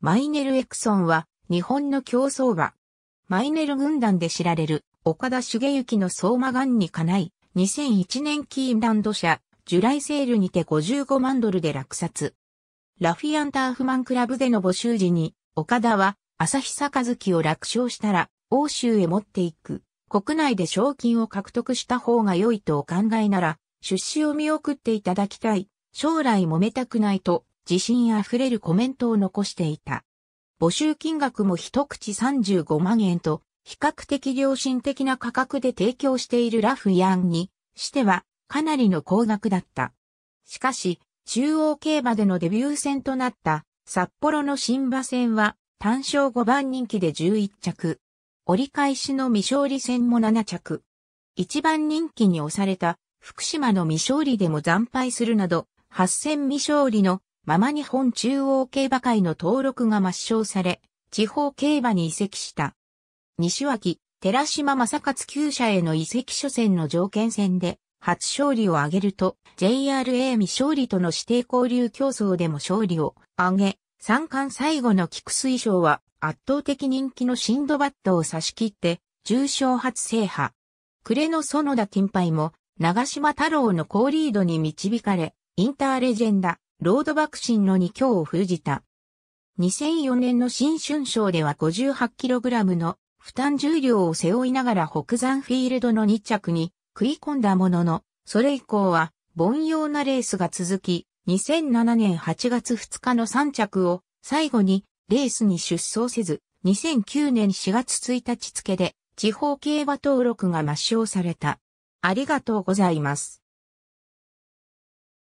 マイネル・エクソンは、日本の競争馬。マイネル軍団で知られる、岡田茂之の相馬ンにかない、2001年キーンランド社、ジュライセールにて55万ドルで落札。ラフィアンターフマンクラブでの募集時に、岡田は、朝日杯を落勝したら、欧州へ持っていく。国内で賞金を獲得した方が良いとお考えなら、出資を見送っていただきたい。将来揉めたくないと、自信あふれるコメントを残していた。募集金額も一口35万円と、比較的良心的な価格で提供しているラフヤンにしてはかなりの高額だった。しかし、中央競馬でのデビュー戦となった札幌の新馬戦は単勝5番人気で11着。折り返しの未勝利戦も7着。1番人気に押された福島の未勝利でも惨敗するなど8戦未勝利のまま日本中央競馬会の登録が抹消され、地方競馬に移籍した。西脇、寺島正勝厩舎への移籍初戦の条件戦で、初勝利を挙げると、JRA 未勝利との指定交流競争でも勝利を挙げ、三冠最後の菊水賞は圧倒的人気のシンドバッドを差し切って、重賞初制覇。暮れの園田金杯も、長島太郎の高リードに導かれ、インターレジェンダ、ロード爆心の2強を封じた。2004年の新春賞では 58kg の負担重量を背負いながら北山フィールドの2着に食い込んだものの、それ以降は凡庸なレースが続き、2007年8月2日の3着を最後にレースに出走せず、2009年4月1日付で地方競馬登録が抹消された。ありがとうございます。